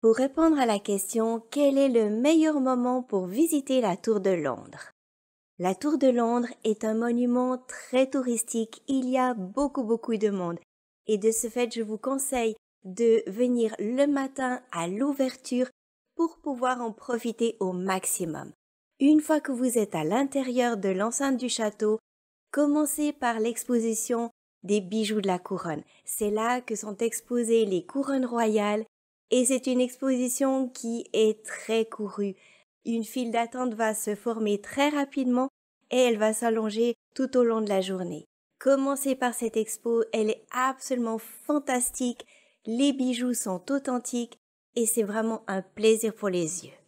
pour répondre à la question quel est le meilleur moment pour visiter la Tour de Londres. La Tour de Londres est un monument très touristique, il y a beaucoup beaucoup de monde et de ce fait je vous conseille de venir le matin à l'ouverture pour pouvoir en profiter au maximum. Une fois que vous êtes à l'intérieur de l'enceinte du château, commencez par l'exposition des bijoux de la couronne. C'est là que sont exposées les couronnes royales et c'est une exposition qui est très courue. Une file d'attente va se former très rapidement et elle va s'allonger tout au long de la journée. Commencez par cette expo, elle est absolument fantastique, les bijoux sont authentiques et c'est vraiment un plaisir pour les yeux.